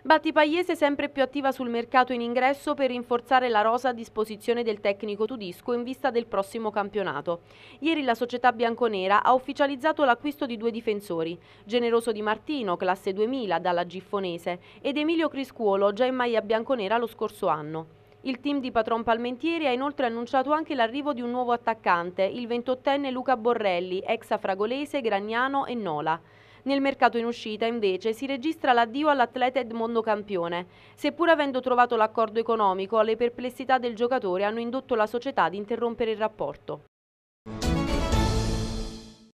Battipagliese sempre più attiva sul mercato in ingresso per rinforzare la rosa a disposizione del tecnico Tudisco in vista del prossimo campionato. Ieri la società bianconera ha ufficializzato l'acquisto di due difensori, Generoso Di Martino, classe 2000, dalla Giffonese, ed Emilio Criscuolo, già in maglia bianconera lo scorso anno. Il team di Patron Palmentieri ha inoltre annunciato anche l'arrivo di un nuovo attaccante, il 28enne Luca Borrelli, ex Fragolese, Gragnano e Nola. Nel mercato in uscita, invece, si registra l'addio all'atleta Edmondo Campione. Seppur avendo trovato l'accordo economico, le perplessità del giocatore hanno indotto la società ad interrompere il rapporto.